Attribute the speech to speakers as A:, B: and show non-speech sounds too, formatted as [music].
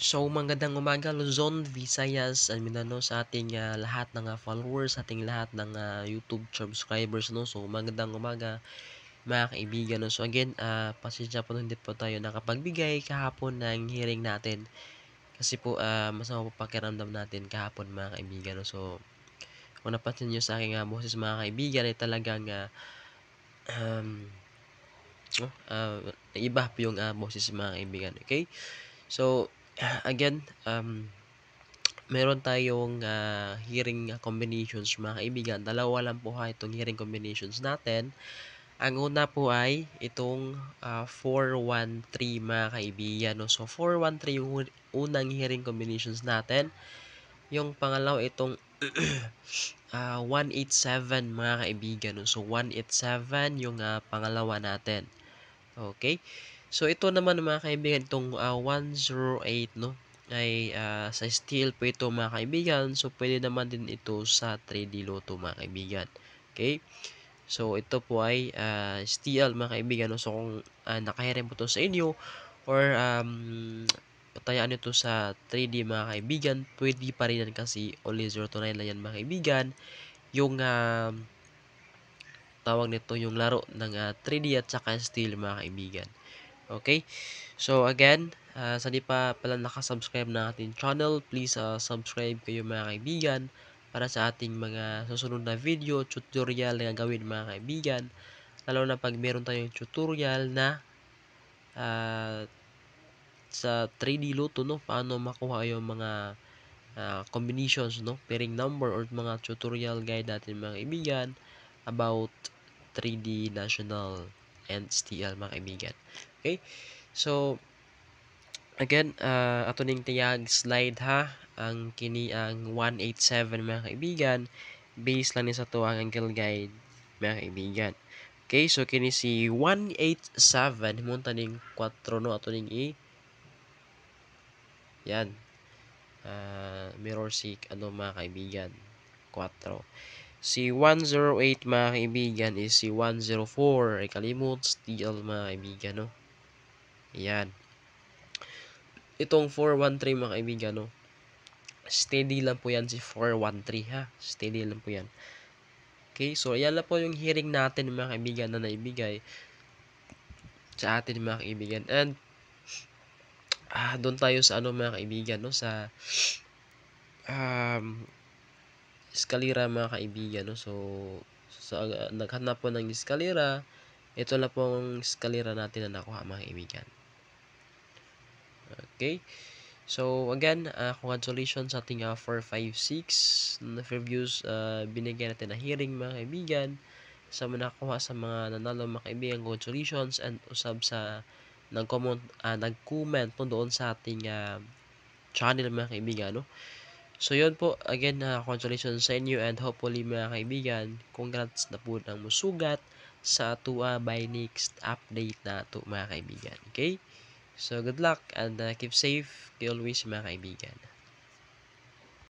A: So, magandang umaga Luzon, Visayas, at Mindanao sa ating uh, lahat ng uh, followers, sa ating lahat ng uh, YouTube subscribers, no? So, magandang umaga mga kaibigan, no? So, again, uh, pasensya po hindi po tayo nakapagbigay kahapon ng hearing natin. Kasi po, uh, masama po pakiramdam natin kahapon mga kaibigan, no? So, kung napansin nyo sa aking uh, boses mga kaibigan, ay talagang uh, um, uh, oh, iba po yung uh, boses mga kaibigan, okay? So, again, um, meron tayong uh, hearing combinations mga kaibigan. Dalawa lang po ha itong hearing combinations natin. Ang una po ay itong uh, ah, 413 mga kaibigan. No? So 413 yung unang hearing combinations natin. Yung pangalaw itong uh, [clears throat] ah, 187 mga kaibigan. No? So 187 yung uh, pangalawa natin. Okay. So, ito naman mga kaibigan, itong uh, ah, 108, no? ay uh, sa steel po ito mga kaibigan. So, pwede naman din ito sa 3D Lotto mga kaibigan. Okay? So, ito po ay uh, steel mga kaibigan. No? So, kung uh, nakahirin po ito sa inyo or um, patayaan ito sa 3D mga kaibigan, pwede pa rin yan kasi only 029 lang yan mga kaibigan. Yung uh, tawag nito yung laro ng uh, 3D at saka steel mga kaibigan. Okay? So, again, uh, sa di pa pala nakasubscribe na ating channel, please uh, subscribe kayo mga kaibigan para sa ating mga susunod na video, tutorial na gagawin mga kaibigan. Lalo na pag meron tayong tutorial na uh, sa 3D Luto, no? Paano makuha yung mga uh, combinations, no? Pairing number or mga tutorial guide natin mga kaibigan about 3D National and STL mga kaibigan. Okay? So, again, uh, ato ning tiyag slide ha, ang kini ang 187 mga kaibigan, base lang ni sa tuwang angle guide mga kaibigan. Okay, so kini si 187 munta ning 4 no ato ning i Yan. Uh, mirror seek ano mga kaibigan, 4. Si 108 mga kaibigan is si 104. Ay kalimut, steel mga kaibigan no. Yan. Itong 413 mga kaibigan, no? Steady lang po yan si 413, ha? Steady lang po yan. Okay, so ayan lang po yung hearing natin mga kaibigan na naibigay sa atin mga kaibigan. And, ah, doon tayo sa ano mga kaibigan, no? Sa, um, eskalera mga kaibigan, no? So, so uh, naghanap po ng eskalera. Ito na pong eskalera natin na nakuha mga kaibigan. Okay? So, again, uh, congratulations sa ating uh, 456 na reviews. Uh, binigyan natin na hearing mga kaibigan. Sa mga nakakuha sa mga nanalo mga kaibigan, congratulations and usab sa nag-comment uh, nag-comment po doon sa ating uh, channel mga kaibigan. No? So, yun po. Again, uh, congratulations sa inyo and hopefully mga kaibigan, congrats na po ng musugat sa atua by next update na ito mga kaibigan. Okay? So, good luck and uh, keep safe, always mga kaibigan.